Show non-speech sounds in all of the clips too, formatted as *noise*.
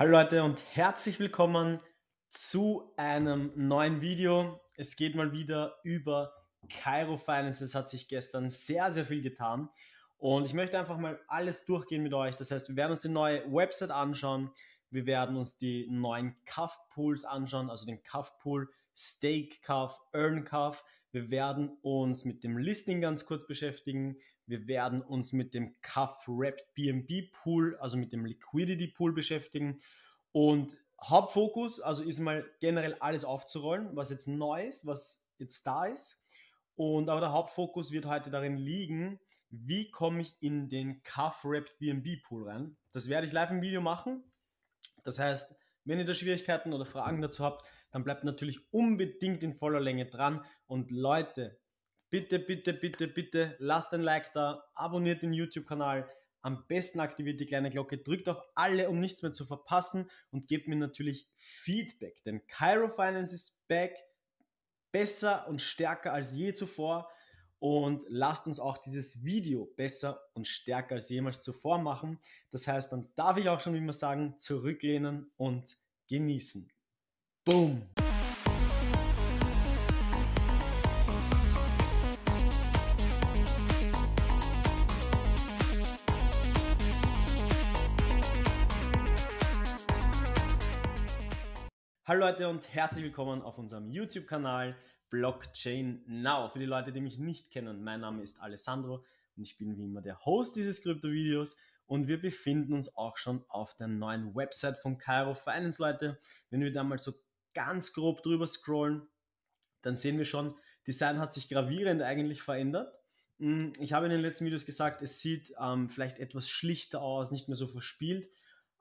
Hallo Leute und herzlich willkommen zu einem neuen Video. Es geht mal wieder über Cairo Finance. Es hat sich gestern sehr, sehr viel getan und ich möchte einfach mal alles durchgehen mit euch. Das heißt, wir werden uns die neue Website anschauen. Wir werden uns die neuen Cuff Pools anschauen, also den Cuff Pool, Stake Cuff, Earn Cuff. Wir werden uns mit dem Listing ganz kurz beschäftigen. Wir werden uns mit dem CAF Wrapped BNB Pool, also mit dem Liquidity Pool beschäftigen. Und Hauptfokus, also ist mal generell alles aufzurollen, was jetzt neu ist, was jetzt da ist. Und aber der Hauptfokus wird heute darin liegen, wie komme ich in den CAF Wrapped BNB Pool rein. Das werde ich live im Video machen. Das heißt, wenn ihr da Schwierigkeiten oder Fragen dazu habt, dann bleibt natürlich unbedingt in voller Länge dran. Und Leute, Bitte, bitte, bitte, bitte lasst ein Like da, abonniert den YouTube-Kanal, am besten aktiviert die kleine Glocke, drückt auf alle, um nichts mehr zu verpassen und gebt mir natürlich Feedback, denn Cairo Finance ist back, besser und stärker als je zuvor und lasst uns auch dieses Video besser und stärker als jemals zuvor machen. Das heißt, dann darf ich auch schon, wie man sagen, zurücklehnen und genießen. Boom! Hallo Leute und herzlich willkommen auf unserem YouTube-Kanal Blockchain Now. Für die Leute, die mich nicht kennen, mein Name ist Alessandro und ich bin wie immer der Host dieses Krypto-Videos und wir befinden uns auch schon auf der neuen Website von Cairo Finance, Leute. Wenn wir da mal so ganz grob drüber scrollen, dann sehen wir schon, Design hat sich gravierend eigentlich verändert. Hm, ich habe in den letzten Videos gesagt, es sieht ähm, vielleicht etwas schlichter aus, nicht mehr so verspielt.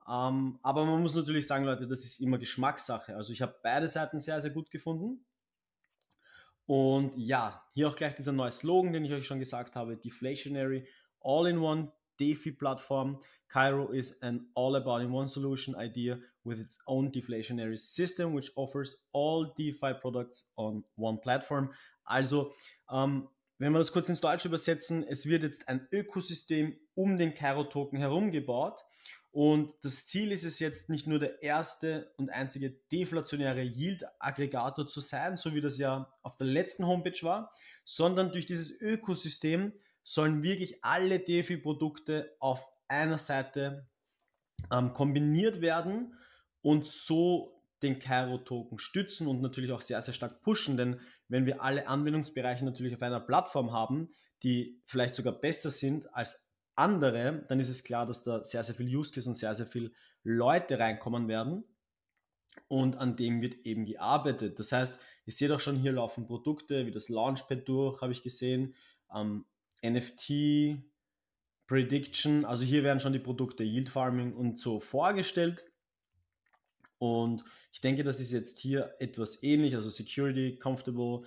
Ähm, aber man muss natürlich sagen, Leute, das ist immer Geschmackssache. Also ich habe beide Seiten sehr, sehr gut gefunden. Und ja, hier auch gleich dieser neue Slogan, den ich euch schon gesagt habe, Deflationary All-in-One DeFi-Plattform. Cairo is an all-about-in-one solution idea with its own deflationary system, which offers all DeFi products on one platform. Also, ähm, wenn wir das kurz ins Deutsche übersetzen, es wird jetzt ein Ökosystem um den Cairo-Token herum gebaut, und das Ziel ist es jetzt nicht nur der erste und einzige deflationäre Yield-Aggregator zu sein, so wie das ja auf der letzten Homepage war, sondern durch dieses Ökosystem sollen wirklich alle DeFi-Produkte auf einer Seite ähm, kombiniert werden und so den Cairo-Token stützen und natürlich auch sehr, sehr stark pushen. Denn wenn wir alle Anwendungsbereiche natürlich auf einer Plattform haben, die vielleicht sogar besser sind als andere, dann ist es klar, dass da sehr, sehr viel Use Case und sehr, sehr viel Leute reinkommen werden. Und an dem wird eben gearbeitet. Das heißt, ihr seht auch schon hier laufen Produkte wie das Launchpad durch, habe ich gesehen, ähm, NFT, Prediction. Also hier werden schon die Produkte Yield Farming und so vorgestellt. Und ich denke, das ist jetzt hier etwas ähnlich. Also Security, Comfortable,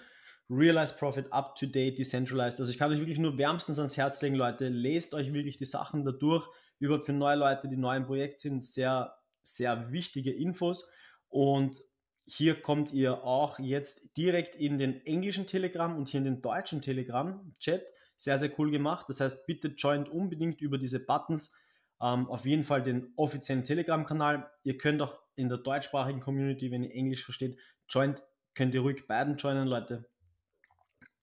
Realize Profit, Up to Date, Decentralized. Also ich kann euch wirklich nur wärmstens ans Herz legen, Leute. Lest euch wirklich die Sachen dadurch. Überhaupt für neue Leute, die neu im Projekt sind, sehr, sehr wichtige Infos. Und hier kommt ihr auch jetzt direkt in den englischen Telegram und hier in den deutschen Telegram-Chat. Sehr, sehr cool gemacht. Das heißt, bitte joint unbedingt über diese Buttons. Ähm, auf jeden Fall den offiziellen Telegram-Kanal. Ihr könnt auch in der deutschsprachigen Community, wenn ihr Englisch versteht, joint, könnt ihr ruhig beiden joinen, Leute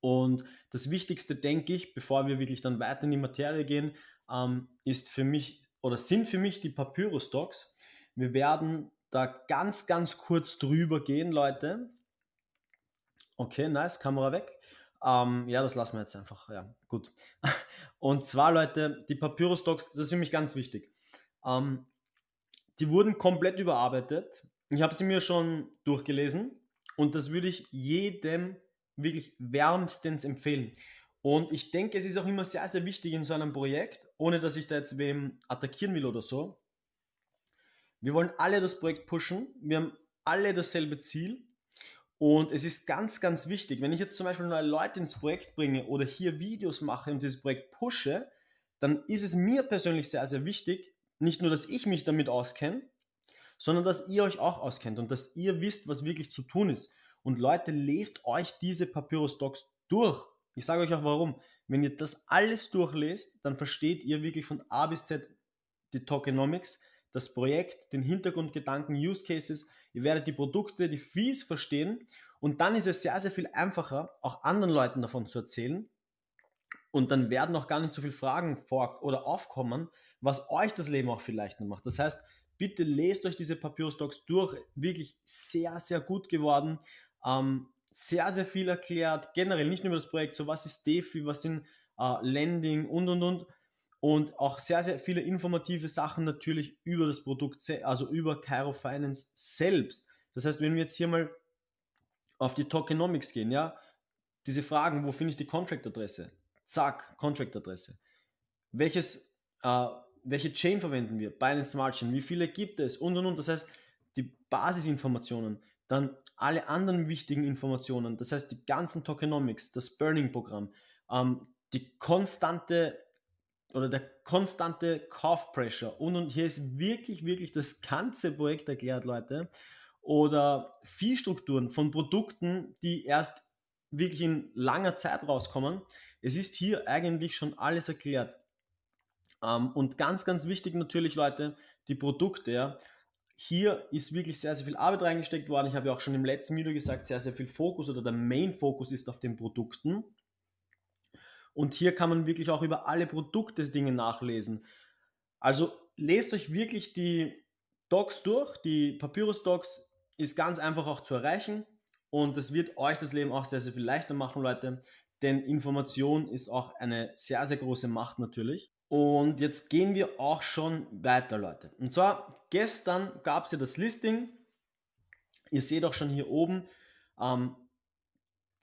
und das Wichtigste, denke ich, bevor wir wirklich dann weiter in die Materie gehen, ähm, ist für mich oder sind für mich die Papyrus-Docs. Wir werden da ganz, ganz kurz drüber gehen, Leute. Okay, nice, Kamera weg. Ähm, ja, das lassen wir jetzt einfach. Ja, gut. *laughs* Und zwar, Leute, die Papyrus-Docs, das ist für mich ganz wichtig. Ähm, die wurden komplett überarbeitet. Ich habe sie mir schon durchgelesen und das würde ich jedem wirklich wärmstens empfehlen. Und ich denke, es ist auch immer sehr, sehr wichtig in so einem Projekt, ohne dass ich da jetzt wem attackieren will oder so. Wir wollen alle das Projekt pushen. Wir haben alle dasselbe Ziel. Und es ist ganz, ganz wichtig, wenn ich jetzt zum Beispiel neue Leute ins Projekt bringe oder hier Videos mache und dieses Projekt pushe, dann ist es mir persönlich sehr, sehr wichtig, nicht nur, dass ich mich damit auskenne, sondern dass ihr euch auch auskennt und dass ihr wisst, was wirklich zu tun ist. Und Leute, lest euch diese Papyrus-Docs durch. Ich sage euch auch warum. Wenn ihr das alles durchlest, dann versteht ihr wirklich von A bis Z die Tokenomics, das Projekt, den Hintergrundgedanken, Use Cases. Ihr werdet die Produkte, die Fees verstehen. Und dann ist es sehr, sehr viel einfacher, auch anderen Leuten davon zu erzählen. Und dann werden auch gar nicht so viele Fragen vor oder aufkommen, was euch das Leben auch viel leichter macht. Das heißt, bitte lest euch diese Papyrus-Docs durch. Wirklich sehr, sehr gut geworden. Ähm, sehr, sehr viel erklärt, generell nicht nur über das Projekt, so was ist DeFi, was sind äh, Lending und und und. Und auch sehr, sehr viele informative Sachen natürlich über das Produkt, also über Cairo Finance selbst. Das heißt, wenn wir jetzt hier mal auf die Tokenomics gehen, ja, diese Fragen, wo finde ich die Contract-Adresse? Zack, Contract-Adresse. Welches, äh, welche Chain verwenden wir? Binance Smart Chain, wie viele gibt es? Und und und. Das heißt, die Basisinformationen, dann alle anderen wichtigen Informationen, das heißt die ganzen Tokenomics, das Burning-Programm, ähm, die konstante oder der konstante Kaufpressure und, und hier ist wirklich, wirklich das ganze Projekt erklärt, Leute. Oder Viehstrukturen von Produkten, die erst wirklich in langer Zeit rauskommen. Es ist hier eigentlich schon alles erklärt. Ähm, und ganz, ganz wichtig natürlich, Leute, die Produkte, ja hier ist wirklich sehr, sehr viel Arbeit reingesteckt worden. Ich habe ja auch schon im letzten Video gesagt, sehr, sehr viel Fokus oder der Main-Fokus ist auf den Produkten. Und hier kann man wirklich auch über alle Produkte Dinge nachlesen. Also lest euch wirklich die Docs durch. Die Papyrus-Docs ist ganz einfach auch zu erreichen. Und das wird euch das Leben auch sehr, sehr viel leichter machen, Leute. Denn Information ist auch eine sehr, sehr große Macht natürlich. Und jetzt gehen wir auch schon weiter, Leute. Und zwar, gestern gab es ja das Listing. Ihr seht auch schon hier oben ähm,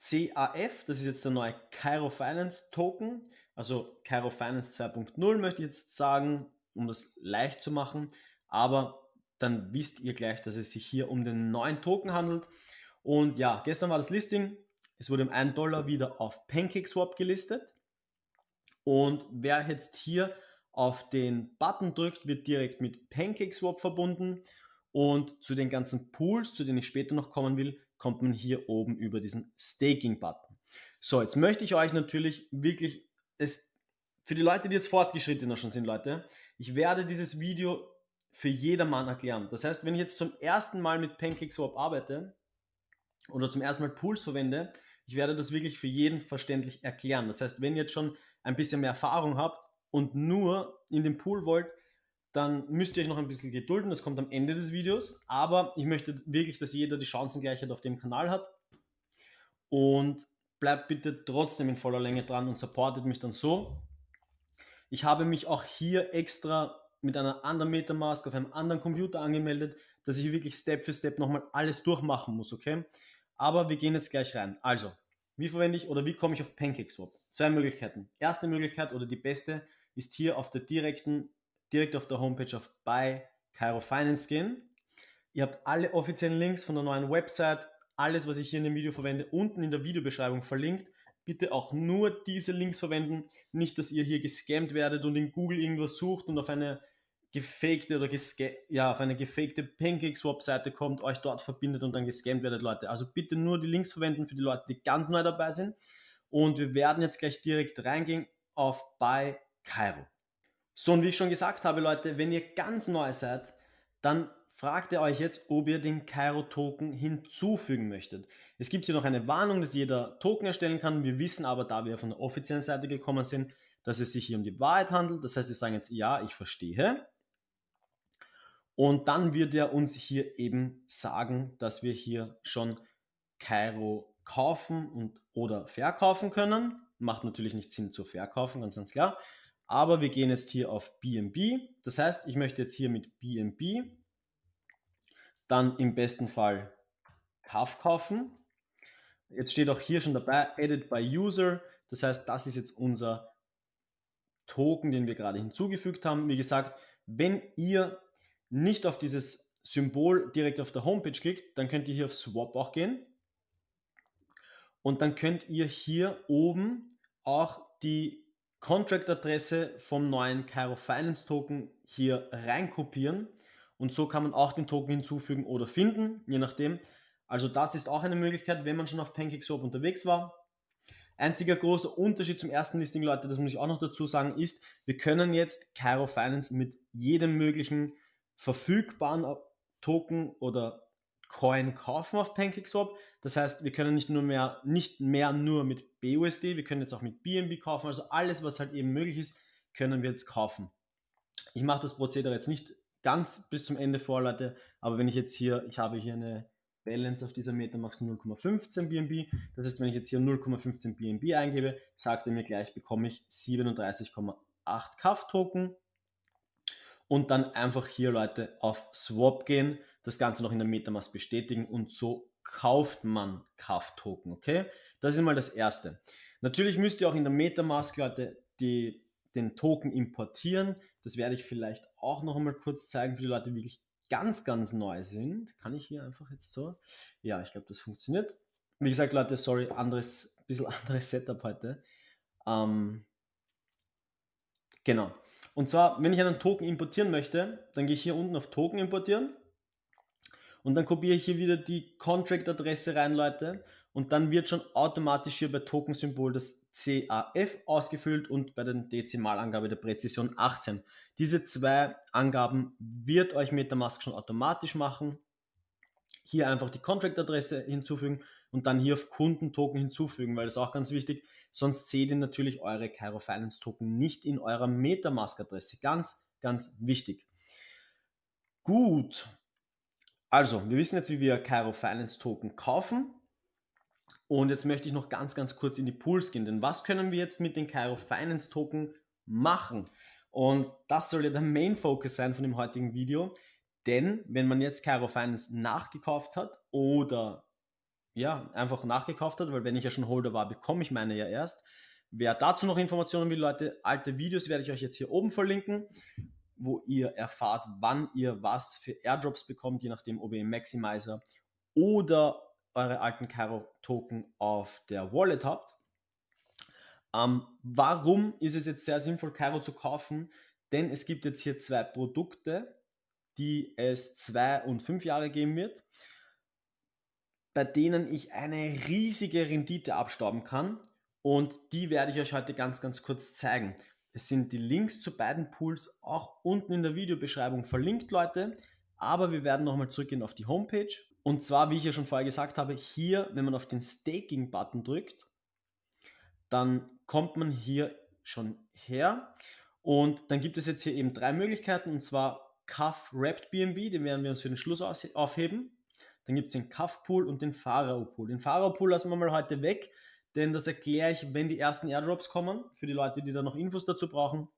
CAF, das ist jetzt der neue Cairo Finance Token. Also Cairo Finance 2.0 möchte ich jetzt sagen, um das leicht zu machen. Aber dann wisst ihr gleich, dass es sich hier um den neuen Token handelt. Und ja, gestern war das Listing. Es wurde um 1 Dollar wieder auf PancakeSwap gelistet. Und wer jetzt hier auf den Button drückt, wird direkt mit PancakeSwap verbunden. Und zu den ganzen Pools, zu denen ich später noch kommen will, kommt man hier oben über diesen Staking-Button. So, jetzt möchte ich euch natürlich wirklich, es, für die Leute, die jetzt fortgeschrittener schon sind, Leute, ich werde dieses Video für jedermann erklären. Das heißt, wenn ich jetzt zum ersten Mal mit PancakeSwap arbeite oder zum ersten Mal Pools verwende, ich werde das wirklich für jeden verständlich erklären. Das heißt, wenn jetzt schon ein bisschen mehr Erfahrung habt und nur in den Pool wollt, dann müsst ihr euch noch ein bisschen gedulden. Das kommt am Ende des Videos. Aber ich möchte wirklich, dass jeder die Chancengleichheit auf dem Kanal hat. Und bleibt bitte trotzdem in voller Länge dran und supportet mich dann so. Ich habe mich auch hier extra mit einer anderen Metamask auf einem anderen Computer angemeldet, dass ich wirklich Step für Step nochmal alles durchmachen muss, okay? Aber wir gehen jetzt gleich rein. Also, wie verwende ich oder wie komme ich auf PancakeSwap? Zwei Möglichkeiten. Erste Möglichkeit oder die beste ist hier auf der direkten, direkt auf der Homepage auf Buy Cairo Finance gehen. Ihr habt alle offiziellen Links von der neuen Website, alles, was ich hier in dem Video verwende, unten in der Videobeschreibung verlinkt. Bitte auch nur diese Links verwenden, nicht, dass ihr hier gescammt werdet und in Google irgendwas sucht und auf eine gefakte oder ja, auf eine gefakte Pancake-Swap-Seite kommt, euch dort verbindet und dann gescammt werdet, Leute. Also bitte nur die Links verwenden für die Leute, die ganz neu dabei sind. Und wir werden jetzt gleich direkt reingehen auf Buy Cairo. So, und wie ich schon gesagt habe, Leute, wenn ihr ganz neu seid, dann fragt ihr euch jetzt, ob ihr den Cairo-Token hinzufügen möchtet. Es gibt hier noch eine Warnung, dass jeder Token erstellen kann. Wir wissen aber, da wir von der offiziellen Seite gekommen sind, dass es sich hier um die Wahrheit handelt. Das heißt, wir sagen jetzt, ja, ich verstehe. Und dann wird er uns hier eben sagen, dass wir hier schon Kairo kaufen und oder verkaufen können. Macht natürlich nicht Sinn zu verkaufen, ganz, ganz klar. Aber wir gehen jetzt hier auf BNB. Das heißt, ich möchte jetzt hier mit BNB dann im besten Fall Kauf kaufen. Jetzt steht auch hier schon dabei Edit by User. Das heißt, das ist jetzt unser Token, den wir gerade hinzugefügt haben. Wie gesagt, wenn ihr nicht auf dieses Symbol direkt auf der Homepage klickt, dann könnt ihr hier auf Swap auch gehen. Und dann könnt ihr hier oben auch die Contract-Adresse vom neuen Cairo Finance Token hier reinkopieren. Und so kann man auch den Token hinzufügen oder finden, je nachdem. Also das ist auch eine Möglichkeit, wenn man schon auf PancakeSwap unterwegs war. Einziger großer Unterschied zum ersten Listing, Leute, das muss ich auch noch dazu sagen, ist, wir können jetzt Cairo Finance mit jedem möglichen verfügbaren Token oder Coin kaufen auf PancakeSwap. Das heißt, wir können nicht nur mehr, nicht mehr nur mit BUSD, wir können jetzt auch mit BNB kaufen. Also alles, was halt eben möglich ist, können wir jetzt kaufen. Ich mache das Prozedere jetzt nicht ganz bis zum Ende vor, Leute, aber wenn ich jetzt hier, ich habe hier eine Balance auf dieser Metamax 0,15 BNB. Das heißt, wenn ich jetzt hier 0,15 BNB eingebe, sagt er mir gleich, bekomme ich 37,8 CAF Token und dann einfach hier, Leute, auf Swap gehen, das Ganze noch in der Metamask bestätigen und so kauft man KAF-Token, okay? Das ist mal das Erste. Natürlich müsst ihr auch in der Metamask, Leute, die, den Token importieren. Das werde ich vielleicht auch noch einmal kurz zeigen für die Leute, die wirklich ganz, ganz neu sind. Kann ich hier einfach jetzt so? Ja, ich glaube, das funktioniert. Wie gesagt, Leute, sorry, anderes, *laughs* bisschen anderes Setup heute. Ähm, genau. Und zwar, wenn ich einen Token importieren möchte, dann gehe ich hier unten auf Token importieren. Und dann kopiere ich hier wieder die Contract-Adresse rein, Leute. Und dann wird schon automatisch hier bei Token-Symbol das CAF ausgefüllt und bei der Dezimalangabe der Präzision 18. Diese zwei Angaben wird euch MetaMask schon automatisch machen. Hier einfach die Contract-Adresse hinzufügen und dann hier auf Kundentoken hinzufügen, weil das ist auch ganz wichtig. Sonst seht ihr natürlich eure Cairo Finance Token nicht in eurer Metamask-Adresse. Ganz, ganz wichtig. Gut. Also, wir wissen jetzt, wie wir Cairo Finance Token kaufen. Und jetzt möchte ich noch ganz, ganz kurz in die Pools gehen, denn was können wir jetzt mit den Cairo Finance Token machen? Und das soll ja der Main Focus sein von dem heutigen Video, denn wenn man jetzt Cairo Finance nachgekauft hat oder ja, einfach nachgekauft hat, weil wenn ich ja schon Holder war, bekomme ich meine ja erst. Wer dazu noch Informationen will, Leute, alte Videos werde ich euch jetzt hier oben verlinken, wo ihr erfahrt, wann ihr was für Airdrops bekommt, je nachdem, ob ihr im Maximizer oder eure alten Cairo-Token auf der Wallet habt. Ähm, warum ist es jetzt sehr sinnvoll, Cairo zu kaufen? Denn es gibt jetzt hier zwei Produkte, die es zwei und fünf Jahre geben wird bei denen ich eine riesige Rendite abstauben kann. Und die werde ich euch heute ganz, ganz kurz zeigen. Es sind die Links zu beiden Pools auch unten in der Videobeschreibung verlinkt, Leute. Aber wir werden nochmal zurückgehen auf die Homepage. Und zwar, wie ich ja schon vorher gesagt habe, hier, wenn man auf den Staking-Button drückt, dann kommt man hier schon her. Und dann gibt es jetzt hier eben drei Möglichkeiten. Und zwar Cuff Wrapped BNB, den werden wir uns für den Schluss aufheben. Dann gibt es den Kaffpool und den Pharao-Pool. Den Pharao-Pool lassen wir mal heute weg, denn das erkläre ich, wenn die ersten Airdrops kommen, für die Leute, die da noch Infos dazu brauchen.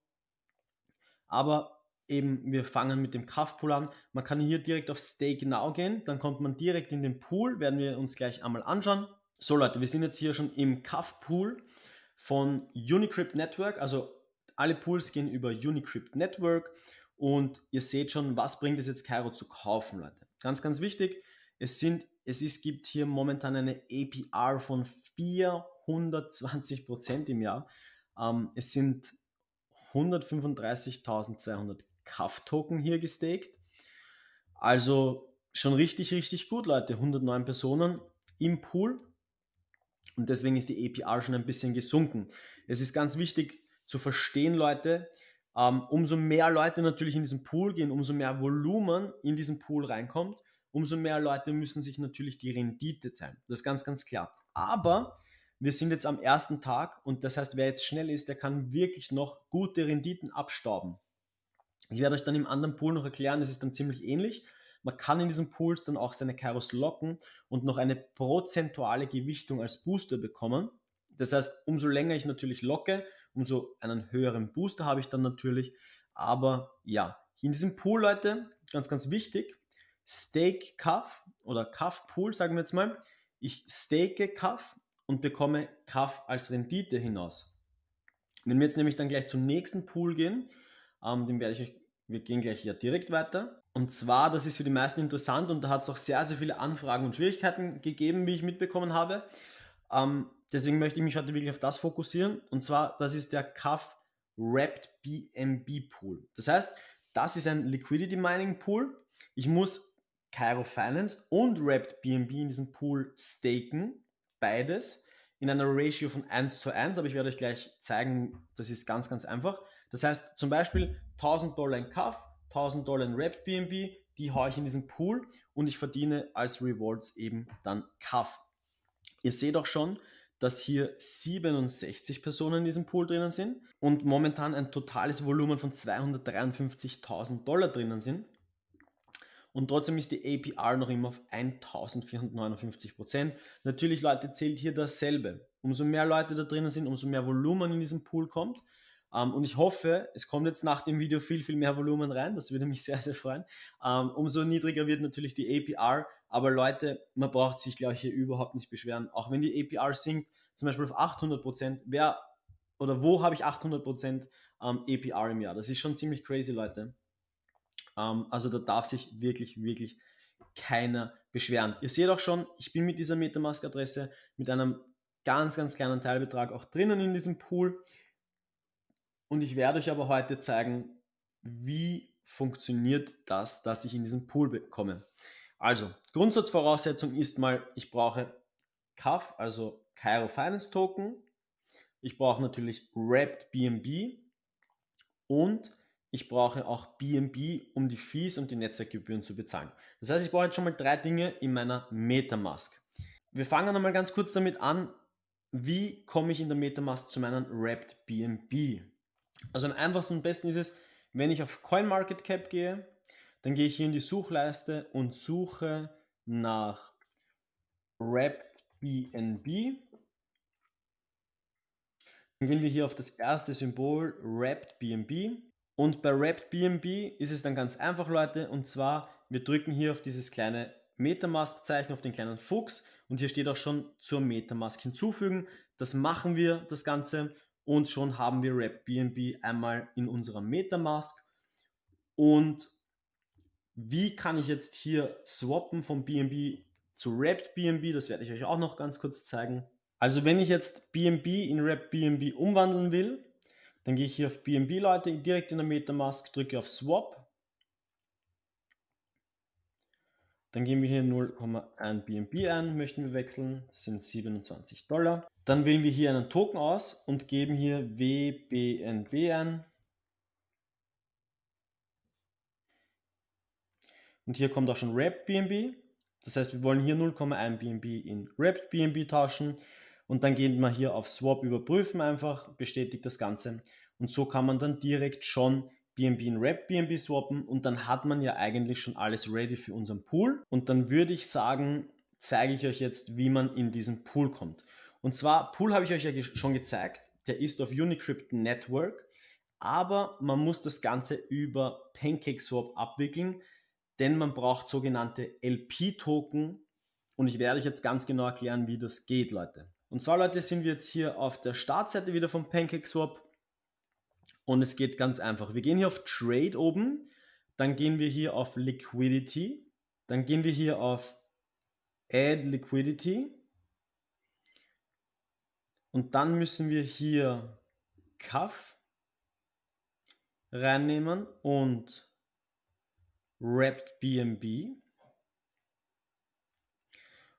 Aber eben, wir fangen mit dem Kaffpool an. Man kann hier direkt auf Stake genau Now gehen, dann kommt man direkt in den Pool, werden wir uns gleich einmal anschauen. So Leute, wir sind jetzt hier schon im Kaffpool von Unicrypt Network, also alle Pools gehen über Unicrypt Network und ihr seht schon, was bringt es jetzt Cairo zu kaufen, Leute. Ganz, ganz wichtig, es, sind, es ist, gibt hier momentan eine APR von 420 Prozent im Jahr. Ähm, es sind 135.200 CAF-Token hier gestaked. Also schon richtig, richtig gut, Leute. 109 Personen im Pool. Und deswegen ist die APR schon ein bisschen gesunken. Es ist ganz wichtig zu verstehen, Leute, ähm, umso mehr Leute natürlich in diesen Pool gehen, umso mehr Volumen in diesen Pool reinkommt, umso mehr Leute müssen sich natürlich die Rendite teilen. Das ist ganz, ganz klar. Aber wir sind jetzt am ersten Tag und das heißt, wer jetzt schnell ist, der kann wirklich noch gute Renditen abstauben. Ich werde euch dann im anderen Pool noch erklären, das ist dann ziemlich ähnlich. Man kann in diesen Pools dann auch seine Kairos locken und noch eine prozentuale Gewichtung als Booster bekommen. Das heißt, umso länger ich natürlich locke, umso einen höheren Booster habe ich dann natürlich. Aber ja, in diesem Pool, Leute, ganz, ganz wichtig, Steak Cuff oder Cuff Pool, sagen wir jetzt mal. Ich stake Cuff und bekomme Cuff als Rendite hinaus. Wenn wir jetzt nämlich dann gleich zum nächsten Pool gehen, ähm, den werde ich euch, wir gehen gleich hier direkt weiter. Und zwar, das ist für die meisten interessant und da hat es auch sehr, sehr viele Anfragen und Schwierigkeiten gegeben, wie ich mitbekommen habe. Ähm, deswegen möchte ich mich heute wirklich auf das fokussieren. Und zwar, das ist der CAF Wrapped BNB Pool. Das heißt, das ist ein Liquidity Mining Pool. Ich muss Cairo Finance und Wrapped BNB in diesem Pool staken, beides in einer Ratio von 1 zu 1, aber ich werde euch gleich zeigen, das ist ganz, ganz einfach. Das heißt zum Beispiel 1000 Dollar in CAF, 1000 Dollar in Wrapped BNB, die haue ich in diesem Pool und ich verdiene als Rewards eben dann CAF. Ihr seht auch schon, dass hier 67 Personen in diesem Pool drinnen sind und momentan ein totales Volumen von 253.000 Dollar drinnen sind. Und trotzdem ist die APR noch immer auf 1459 Prozent. Natürlich, Leute, zählt hier dasselbe. Umso mehr Leute da drinnen sind, umso mehr Volumen in diesem Pool kommt. Um, ähm, und ich hoffe, es kommt jetzt nach dem Video viel, viel mehr Volumen rein. Das würde mich *laughs* sehr, sehr freuen. Um, ähm, umso niedriger wird natürlich die APR. Aber Leute, man braucht sich, glaube ich, hier überhaupt nicht beschweren. Auch wenn die APR sinkt, zum Beispiel auf 800 Prozent, wer oder wo habe ich 800 Prozent um, ähm, APR im Jahr? Das ist schon ziemlich crazy, Leute. Ähm, also da darf sich wirklich, wirklich keiner beschweren. Ihr seht auch schon, ich bin mit dieser Metamask-Adresse mit einem ganz, ganz kleinen Teilbetrag auch drinnen in diesem Pool. Und ich werde euch aber heute zeigen, wie funktioniert das, dass ich in diesen Pool bekomme. Also, Grundsatzvoraussetzung ist mal, ich brauche CAF, also Cairo Finance Token. Ich brauche natürlich Wrapped BNB und ich brauche auch BNB, um die Fees und die Netzwerkgebühren zu bezahlen. Das heißt, ich brauche jetzt schon mal drei Dinge in meiner Metamask. Wir fangen nochmal ganz kurz damit an, wie komme ich in der Metamask zu meinen Wrapped BNB? Also am einfachsten und besten ist es, wenn ich auf CoinMarketCap gehe, dann gehe ich hier in die Suchleiste und suche nach Wrapped BNB. Dann gehen wir hier auf das erste Symbol Wrapped BNB und bei Wrapped BNB ist es dann ganz einfach, Leute. Und zwar, wir drücken hier auf dieses kleine Metamask-Zeichen, auf den kleinen Fuchs. Und hier steht auch schon zur Metamask hinzufügen. Das machen wir, das Ganze. Und schon haben wir Wrapped BNB einmal in unserer Metamask. Und wie kann ich jetzt hier swappen von BNB zu Wrapped BNB? Das werde ich euch auch noch ganz kurz zeigen. Also wenn ich jetzt BNB in Wrapped BNB umwandeln will, dann gehe ich hier auf BNB, Leute, direkt in der Metamask, drücke auf Swap. Dann geben wir hier 0,1 BNB ein, möchten wir wechseln, das sind 27 Dollar. Dann wählen wir hier einen Token aus und geben hier WBNB ein. Und hier kommt auch schon Wrapped BNB. Das heißt, wir wollen hier 0,1 BNB in Wrapped BNB tauschen. Und dann gehen wir hier auf Swap überprüfen einfach, bestätigt das Ganze. Und so kann man dann direkt schon BNB in Wrap BNB swappen und dann hat man ja eigentlich schon alles ready für unseren Pool. Und dann würde ich sagen, zeige ich euch jetzt, wie man in diesen Pool kommt. Und zwar, Pool habe ich euch ja schon gezeigt, der ist auf Unicrypt Network, aber man muss das Ganze über PancakeSwap abwickeln, denn man braucht sogenannte LP-Token und ich werde euch jetzt ganz genau erklären, wie das geht, Leute. Und zwar, Leute, sind wir jetzt hier auf der Startseite wieder von PancakeSwap und es geht ganz einfach. Wir gehen hier auf Trade oben, dann gehen wir hier auf Liquidity, dann gehen wir hier auf Add Liquidity und dann müssen wir hier Cuff reinnehmen und Wrapped BNB.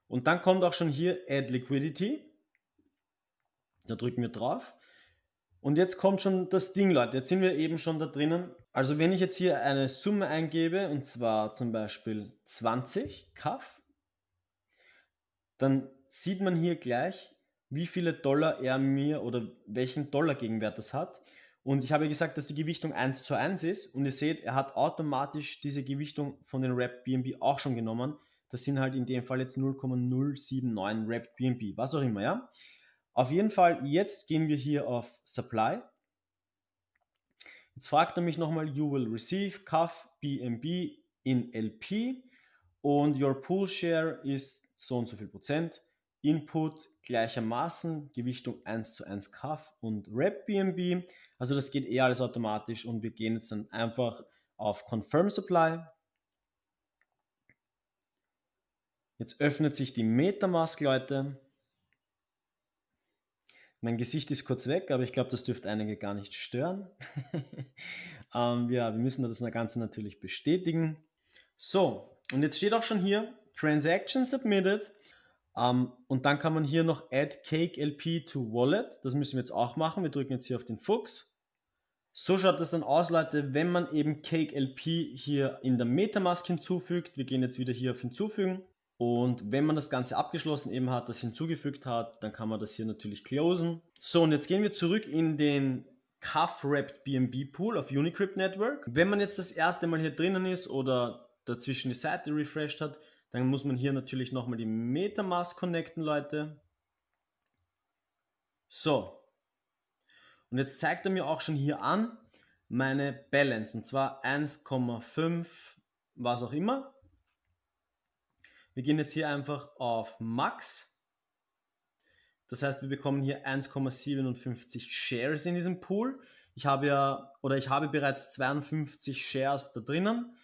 Und dann kommt auch schon hier Add Liquidity. Da drücken wir drauf. Und jetzt kommt schon das Ding, Leute. Jetzt sind wir eben schon da drinnen. Also wenn ich jetzt hier eine Summe eingebe, und zwar zum Beispiel 20 Kaff, dann sieht man hier gleich, wie viele Dollar er mir oder welchen Dollar Gegenwert das hat. Und ich habe gesagt, dass die Gewichtung 1 zu 1 ist. Und ihr seht, er hat automatisch diese Gewichtung von den Rap BNB auch schon genommen. Das sind halt in dem Fall jetzt 0,079 Rap BNB, was auch immer, ja. Auf jeden Fall, jetzt gehen wir hier auf Supply. Jetzt fragt er mich nochmal, you will receive CAF BNB in LP und your Pool Share ist so und so viel Prozent. Input gleichermaßen, Gewichtung 1 zu 1 CAF und Rep BNB. Also das geht eher alles automatisch und wir gehen jetzt dann einfach auf Confirm Supply. Jetzt öffnet sich die Metamask, Leute. Mein Gesicht ist kurz weg, aber ich glaube, das dürfte einige gar nicht stören. *laughs* ähm, ja, wir müssen das Ganze natürlich bestätigen. So, und jetzt steht auch schon hier Transaction Submitted. Ähm, und dann kann man hier noch Add Cake LP to Wallet. Das müssen wir jetzt auch machen. Wir drücken jetzt hier auf den Fuchs. So schaut das dann aus, Leute, wenn man eben Cake LP hier in der Metamask hinzufügt. Wir gehen jetzt wieder hier auf Hinzufügen. Und wenn man das Ganze abgeschlossen eben hat, das hinzugefügt hat, dann kann man das hier natürlich closen. So, und jetzt gehen wir zurück in den Cuff-Wrapped BNB Pool auf Unicrypt Network. Wenn man jetzt das erste Mal hier drinnen ist oder dazwischen die Seite refreshed hat, dann muss man hier natürlich nochmal die Metamask connecten, Leute. So. Und jetzt zeigt er mir auch schon hier an meine Balance. Und zwar 1,5, was auch immer. Wir gehen jetzt hier einfach auf Max. Das heißt, wir bekommen hier 1,57 Shares in diesem Pool. Ich habe ja, oder ich habe bereits 52 Shares da drinnen.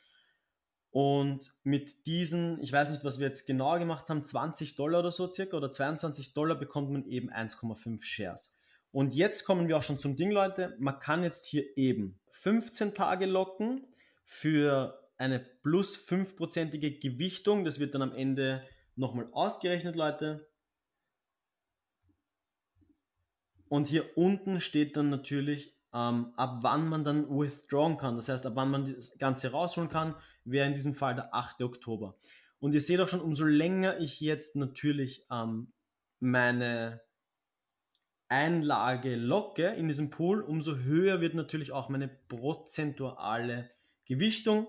Und mit diesen, ich weiß nicht, was wir jetzt genau gemacht haben, 20 Dollar oder so circa oder 22 Dollar bekommt man eben 1,5 Shares. Und jetzt kommen wir auch schon zum Ding, Leute. Man kann jetzt hier eben 15 Tage locken für eine plus 5%ige Gewichtung. Das wird dann am Ende nochmal ausgerechnet, Leute. Und hier unten steht dann natürlich, ähm, ab wann man dann withdrawn kann. Das heißt, ab wann man das Ganze rausholen kann, wäre in diesem Fall der 8. Oktober. Und ihr seht auch schon, umso länger ich jetzt natürlich ähm, meine Einlage locke in diesem Pool, umso höher wird natürlich auch meine prozentuale Gewichtung.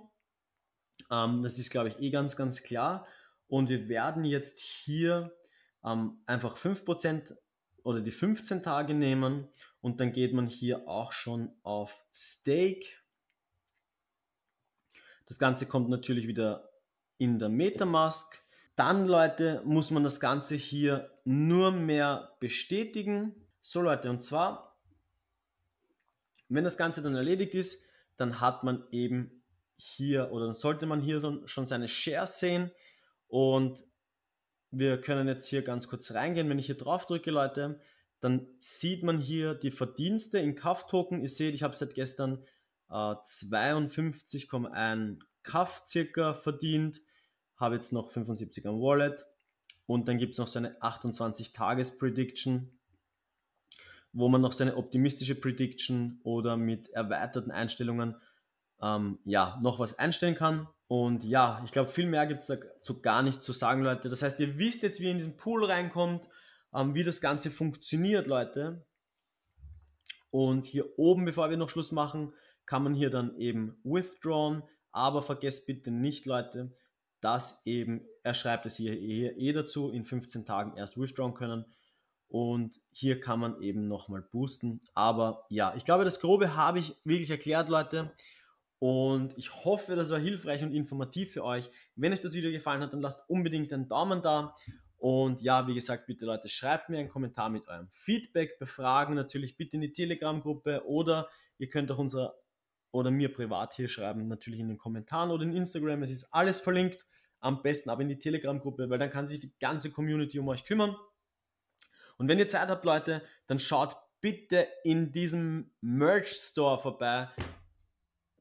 Ähm, das ist, glaube ich, eh ganz, ganz klar. Und wir werden jetzt hier ähm, einfach 5% oder die 15 Tage nehmen und dann geht man hier auch schon auf Stake. Das Ganze kommt natürlich wieder in der Metamask. Dann, Leute, muss man das Ganze hier nur mehr bestätigen. So, Leute, und zwar, wenn das Ganze dann erledigt ist, dann hat man eben hier oder dann sollte man hier schon seine Shares sehen und wir können jetzt hier ganz kurz reingehen. Wenn ich hier drauf drücke, Leute, dann sieht man hier die Verdienste in KAF-Token. Ihr seht, ich habe seit gestern äh, 52,1 KAF circa verdient, habe jetzt noch 75 am Wallet und dann gibt es noch so eine 28-Tages-Prediction, wo man noch seine optimistische Prediction oder mit erweiterten Einstellungen ähm, ja, noch was einstellen kann. Und ja, ich glaube, viel mehr gibt es dazu gar nicht zu sagen, Leute. Das heißt, ihr wisst jetzt, wie ihr in diesen Pool reinkommt, ähm, wie das Ganze funktioniert, Leute. Und hier oben, bevor wir noch Schluss machen, kann man hier dann eben withdrawn. Aber vergesst bitte nicht, Leute, dass eben, er schreibt es hier, hier eh dazu, in 15 Tagen erst withdrawn können. Und hier kann man eben nochmal boosten. Aber ja, ich glaube, das Grobe habe ich wirklich erklärt, Leute. Und ich hoffe, das war hilfreich und informativ für euch. Wenn euch das Video gefallen hat, dann lasst unbedingt einen Daumen da. Und ja, wie gesagt, bitte Leute, schreibt mir einen Kommentar mit eurem Feedback, Befragen natürlich bitte in die Telegram-Gruppe oder ihr könnt auch unser oder mir privat hier schreiben, natürlich in den Kommentaren oder in Instagram. Es ist alles verlinkt. Am besten aber in die Telegram-Gruppe, weil dann kann sich die ganze Community um euch kümmern. Und wenn ihr Zeit habt, Leute, dann schaut bitte in diesem Merch Store vorbei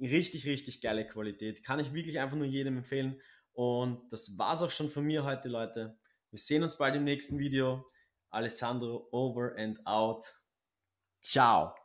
richtig, richtig geile Qualität. Kann ich wirklich einfach nur jedem empfehlen. Und das war's auch schon von mir heute, Leute. Wir sehen uns bald im nächsten Video. Alessandro over and out. Ciao.